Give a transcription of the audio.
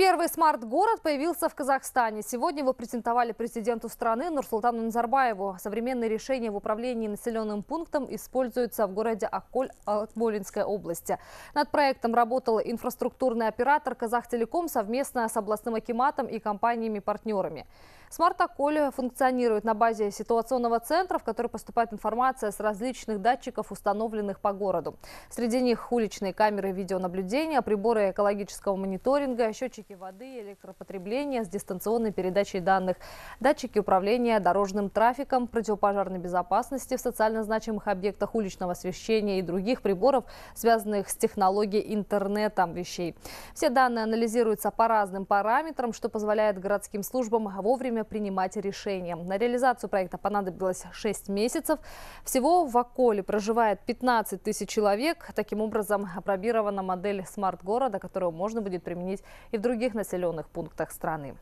Первый смарт-город появился в Казахстане. Сегодня его презентовали президенту страны Нурсултану Назарбаеву. Современные решения в управлении населенным пунктом используются в городе Акколь Акмолинской области. Над проектом работал инфраструктурный оператор «Казахтелеком» совместно с областным акиматом и компаниями-партнерами. Смарт-Акколе функционирует на базе ситуационного центра, в который поступает информация с различных датчиков, установленных по городу. Среди них уличные камеры видеонаблюдения, приборы экологического мониторинга, счетчики воды, электропотребления с дистанционной передачей данных, датчики управления дорожным трафиком, противопожарной безопасности в социально значимых объектах уличного освещения и других приборов, связанных с технологией интернета вещей. Все данные анализируются по разным параметрам, что позволяет городским службам вовремя время принимать решения. На реализацию проекта понадобилось 6 месяцев. Всего в Аколе проживает 15 тысяч человек. Таким образом, опробирована модель смарт-города, которую можно будет применить и в других населенных пунктах страны.